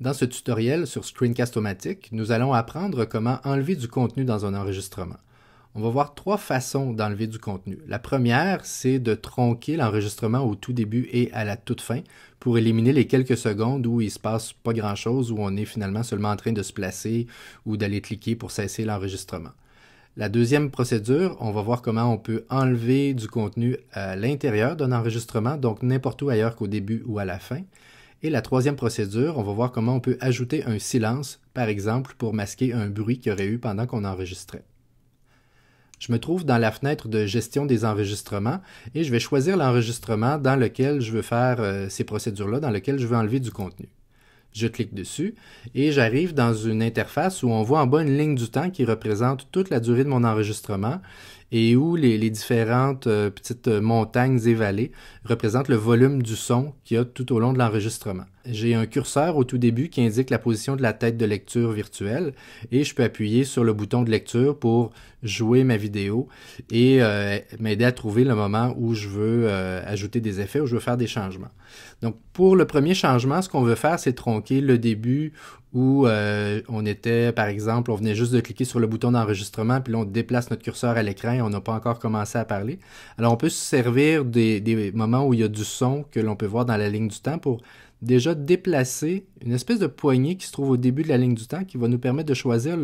Dans ce tutoriel sur screencast o nous allons apprendre comment enlever du contenu dans un enregistrement. On va voir trois façons d'enlever du contenu. La première, c'est de tronquer l'enregistrement au tout début et à la toute fin pour éliminer les quelques secondes où il se passe pas grand-chose, où on est finalement seulement en train de se placer ou d'aller cliquer pour cesser l'enregistrement. La deuxième procédure, on va voir comment on peut enlever du contenu à l'intérieur d'un enregistrement, donc n'importe où ailleurs qu'au début ou à la fin. Et la troisième procédure, on va voir comment on peut ajouter un silence, par exemple, pour masquer un bruit qu'il y aurait eu pendant qu'on enregistrait. Je me trouve dans la fenêtre de gestion des enregistrements et je vais choisir l'enregistrement dans lequel je veux faire euh, ces procédures-là, dans lequel je veux enlever du contenu. Je clique dessus et j'arrive dans une interface où on voit en bas une ligne du temps qui représente toute la durée de mon enregistrement et où les, différentes euh, petites euh, montagnes et vallées représentent le volume du son qu'il y a tout au long de l'enregistrement. J'ai un curseur au tout début qui indique la position de la tête de lecture virtuelle et je peux appuyer sur le bouton de lecture pour jouer ma vidéo et euh, m'aider à trouver le moment où je veux ajouter des effets, où je veux faire des changements. Donc pour le premier changement, ce qu'on veut faire, c'est tronquer le début où euh, on était, par exemple, on venait juste de cliquer sur le bouton d'enregistrement, puis là, on déplace notre curseur à l'écran et on n'a pas encore commencé à parler. Alors, on peut se servir des, moments où il y a du son que l'on peut voir dans la ligne du temps pour déjà déplacer une espèce de poignée qui se trouve au début de la ligne du temps qui va nous permettre de choisir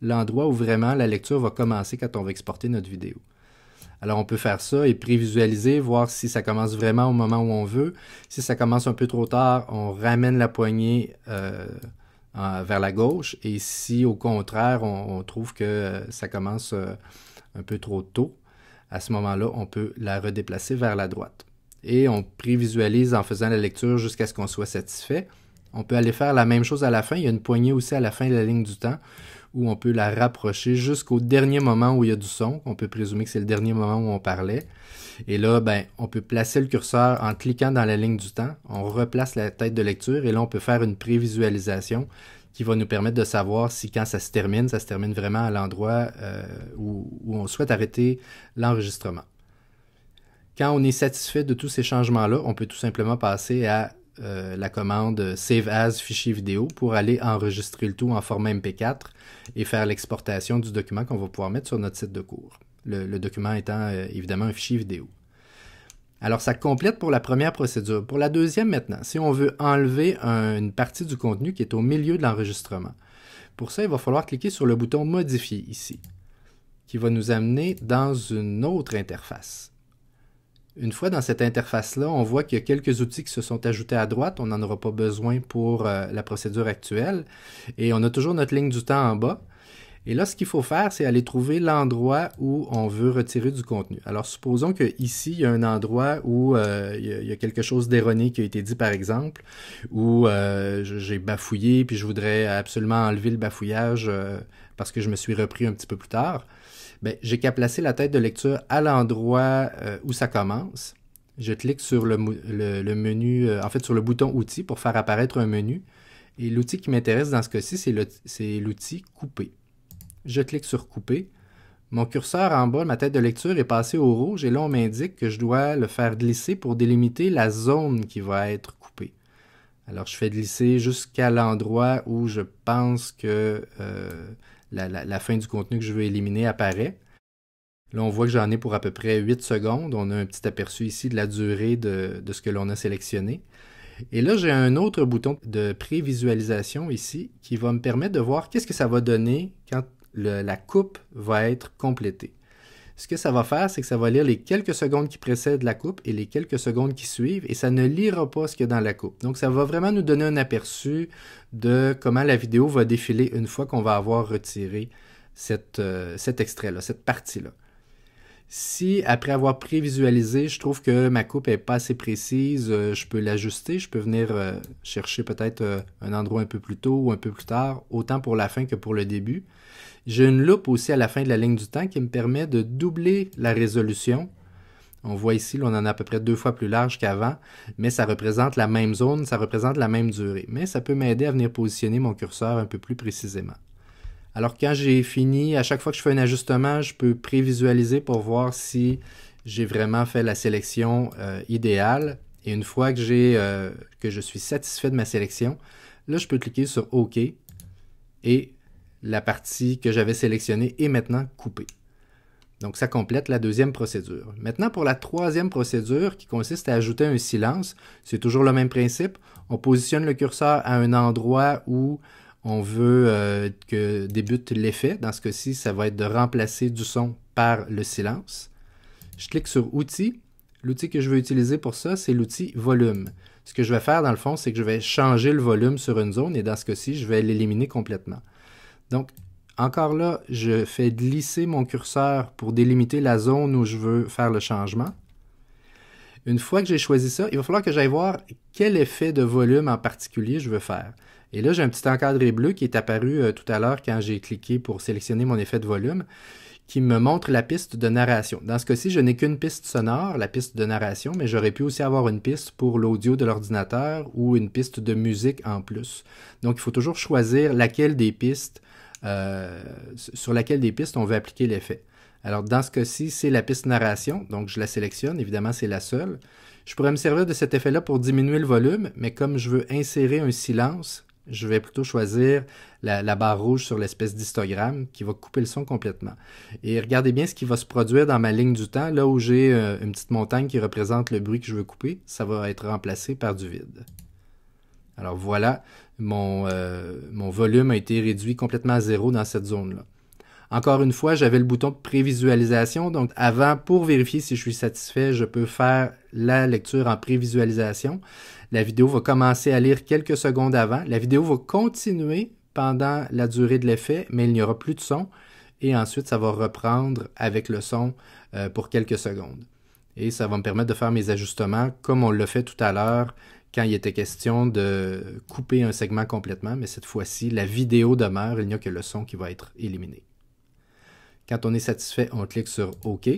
l'endroit où vraiment la lecture va commencer quand on va exporter notre vidéo. Alors on peut faire ça et prévisualiser, voir si ça commence vraiment au moment où on veut. Si ça commence un peu trop tard, on ramène la poignée euh, euh, vers la gauche. Et si au contraire, on, trouve que euh, ça commence euh, un peu trop tôt, à ce moment-là, on peut la redéplacer vers la droite. Et on prévisualise en faisant la lecture jusqu'à ce qu'on soit satisfait. On peut aller faire la même chose à la fin. Il y a une poignée aussi à la fin de la ligne du temps où on peut la rapprocher jusqu'au dernier moment où il y a du son. On peut présumer que c'est le dernier moment où on parlait. Et là, ben, on peut placer le curseur en cliquant dans la ligne du temps. On replace la tête de lecture et là, on peut faire une prévisualisation qui va nous permettre de savoir si quand ça se termine, ça se termine vraiment à l'endroit euh, où, on souhaite arrêter l'enregistrement. Quand on est satisfait de tous ces changements-là, on peut tout simplement passer à euh, la commande Save as fichier vidéo pour aller enregistrer le tout en format MP4 et faire l'exportation du document qu'on va pouvoir mettre sur notre site de cours. Le, document étant euh, évidemment un fichier vidéo. Alors, ça complète pour la première procédure. Pour la deuxième maintenant, si on veut enlever une partie du contenu qui est au milieu de l'enregistrement, pour ça, il va falloir cliquer sur le bouton Modifier ici, qui va nous amener dans une autre interface. Une fois dans cette interface-là, on voit qu'il y a quelques outils qui se sont ajoutés à droite. On n'en aura pas besoin pour euh, la procédure actuelle. Et on a toujours notre ligne du temps en bas. Et là, ce qu'il faut faire, c'est aller trouver l'endroit où on veut retirer du contenu. Alors, supposons qu'ici, il y a un endroit où euh, il, y a, quelque chose d'erroné qui a été dit, par exemple, où euh, j'ai bafouillé, puis je voudrais absolument enlever le bafouillage euh, parce que je me suis repris un petit peu plus tard. Ben, j'ai qu'à placer la tête de lecture à l'endroit où ça commence. Je clique sur le, menu, en fait, sur le bouton Outils pour faire apparaître un menu. Et l'outil qui m'intéresse dans ce cas-ci, c'est l'outil Couper. Je clique sur Couper. Mon curseur en bas ma tête de lecture est passée au rouge et là, on m'indique que je dois le faire glisser pour délimiter la zone qui va être coupée. Alors, je fais glisser jusqu'à l'endroit où je pense que euh, la, fin du contenu que je veux éliminer apparaît. Là, on voit que j'en ai pour à peu près 8 secondes. On a un petit aperçu ici de la durée de, de ce que l'on a sélectionné. Et là, j'ai un autre bouton de prévisualisation ici qui va me permettre de voir qu'est-ce que ça va donner quand la coupe va être complétée. Ce que ça va faire, c'est que ça va lire les quelques secondes qui précèdent la coupe et les quelques secondes qui suivent, et ça ne lira pas ce qu'il y a dans la coupe. Donc, ça va vraiment nous donner un aperçu de comment la vidéo va défiler une fois qu'on va avoir retiré cette, euh, cet extrait-là, cette partie-là. Si, après avoir prévisualisé, je trouve que ma coupe n'est pas assez précise, euh, je peux l'ajuster, je peux venir euh, chercher peut-être euh, un endroit un peu plus tôt ou un peu plus tard, autant pour la fin que pour le début. J'ai une loupe aussi à la fin de la ligne du temps qui me permet de doubler la résolution. On voit ici, on en a à peu près deux fois plus large qu'avant, mais ça représente la même zone, ça représente la même durée. Mais ça peut m'aider à venir positionner mon curseur un peu plus précisément. Alors quand j'ai fini, à chaque fois que je fais un ajustement, je peux prévisualiser pour voir si j'ai vraiment fait la sélection euh, idéale. Et une fois que, j'ai, euh, que je suis satisfait de ma sélection, là, je peux cliquer sur OK et la partie que j'avais sélectionnée est maintenant coupée. Donc, ça complète la deuxième procédure. Maintenant, pour la troisième procédure qui consiste à ajouter un silence, c'est toujours le même principe. On positionne le curseur à un endroit où on veut euh, que débute l'effet. Dans ce cas-ci, ça va être de remplacer du son par le silence. Je clique sur Outils. L'outil que je veux utiliser pour ça, c'est l'outil Volume. Ce que je vais faire, dans le fond, c'est que je vais changer le volume sur une zone et dans ce cas-ci, je vais l'éliminer complètement. Donc, encore là, je fais glisser mon curseur pour délimiter la zone où je veux faire le changement. Une fois que j'ai choisi ça, il va falloir que j'aille voir quel effet de volume en particulier je veux faire. Et là, j'ai un petit encadré bleu qui est apparu euh, tout à l'heure quand j'ai cliqué pour sélectionner mon effet de volume qui me montre la piste de narration. Dans ce cas-ci, je n'ai qu'une piste sonore, la piste de narration, mais j'aurais pu aussi avoir une piste pour l'audio de l'ordinateur ou une piste de musique en plus. Donc, il faut toujours choisir laquelle des pistes, euh, sur laquelle des pistes on veut appliquer l'effet. Alors, dans ce cas-ci, c'est la piste narration, donc je la sélectionne, évidemment, c'est la seule. Je pourrais me servir de cet effet-là pour diminuer le volume, mais comme je veux insérer un silence, je vais plutôt choisir la, barre rouge sur l'espèce d'histogramme qui va couper le son complètement. Et regardez bien ce qui va se produire dans ma ligne du temps. Là où j'ai euh, une petite montagne qui représente le bruit que je veux couper, ça va être remplacé par du vide. Alors voilà, mon, euh, mon volume a été réduit complètement à zéro dans cette zone-là. Encore une fois, j'avais le bouton de prévisualisation. Donc, avant, pour vérifier si je suis satisfait, je peux faire la lecture en prévisualisation. La vidéo va commencer à lire quelques secondes avant. La vidéo va continuer pendant la durée de l'effet, mais il n'y aura plus de son. Et ensuite, ça va reprendre avec le son euh, pour quelques secondes. Et ça va me permettre de faire mes ajustements comme on l'a fait tout à l'heure quand il était question de couper un segment complètement, mais cette fois-ci, la vidéo demeure, il n'y a que le son qui va être éliminé. Quand on est satisfait, on clique sur OK.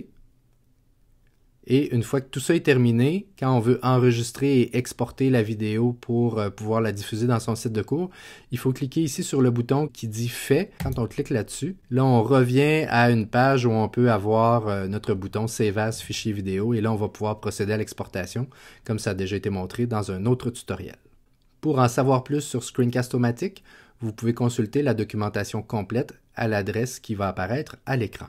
Et une fois que tout ça est terminé, quand on veut enregistrer et exporter la vidéo pour euh, pouvoir la diffuser dans son site de cours, il faut cliquer ici sur le bouton qui dit Fait. Quand on clique là-dessus, là on revient à une page où on peut avoir euh, notre bouton Save fichier vidéo et là on va pouvoir procéder à l'exportation comme ça a déjà été montré dans un autre tutoriel. Pour en savoir plus sur Screencast-O-Matic, vous pouvez consulter la documentation complète à l'adresse qui va apparaître à l'écran.